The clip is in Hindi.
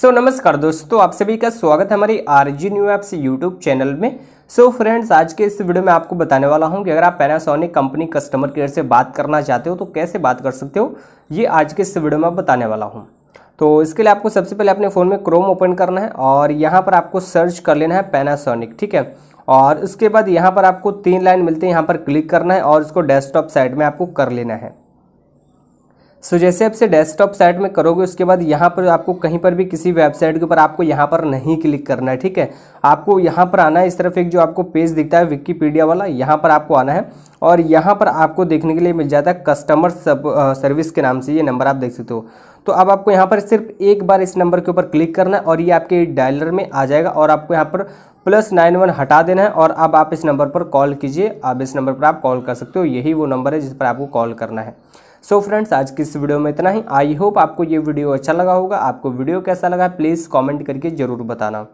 सो so, नमस्कार दोस्तों आप सभी का स्वागत है हमारी R G new apps YouTube channel में सो so, फ्रेंड्स आज के इस वीडियो में आपको बताने वाला हूं कि अगर आप पैनासोनिक कंपनी कस्टमर केयर से बात करना चाहते हो तो कैसे बात कर सकते हो ये आज के इस वीडियो में बताने वाला हूं तो इसके लिए आपको सबसे पहले अपने फ़ोन में क्रोम ओपन करना है और यहाँ पर आपको सर्च कर लेना है पैनासोनिक ठीक है और उसके बाद यहाँ पर आपको तीन लाइन मिलते हैं यहाँ पर क्लिक करना है और इसको डेस्कटॉप साइड में आपको कर लेना है सो so, जैसे आप से डेस्कटॉप साइट में करोगे उसके बाद यहाँ पर आपको कहीं पर भी किसी वेबसाइट के ऊपर आपको यहाँ पर नहीं क्लिक करना है ठीक है आपको यहाँ पर आना है इस तरफ एक जो आपको पेज दिखता है विकीपीडिया वाला यहाँ पर आपको आना है और यहाँ पर आपको देखने के लिए मिल जाता है कस्टमर सब सर्विस के नाम से ये नंबर आप देख सकते हो तो अब आपको यहाँ पर सिर्फ एक बार इस नंबर के ऊपर क्लिक करना है और ये आपके डायलर में आ जाएगा और आपको यहाँ पर प्लस नाइन वन हटा देना है और अब आप इस नंबर पर कॉल कीजिए अब इस नंबर पर आप कॉल कर सकते हो यही वो नंबर है जिस पर आपको कॉल करना है सो so फ्रेंड्स आज की इस वीडियो में इतना ही आई होप आपको ये वीडियो अच्छा लगा होगा आपको वीडियो कैसा लगा प्लीज़ कॉमेंट करके ज़रूर बताना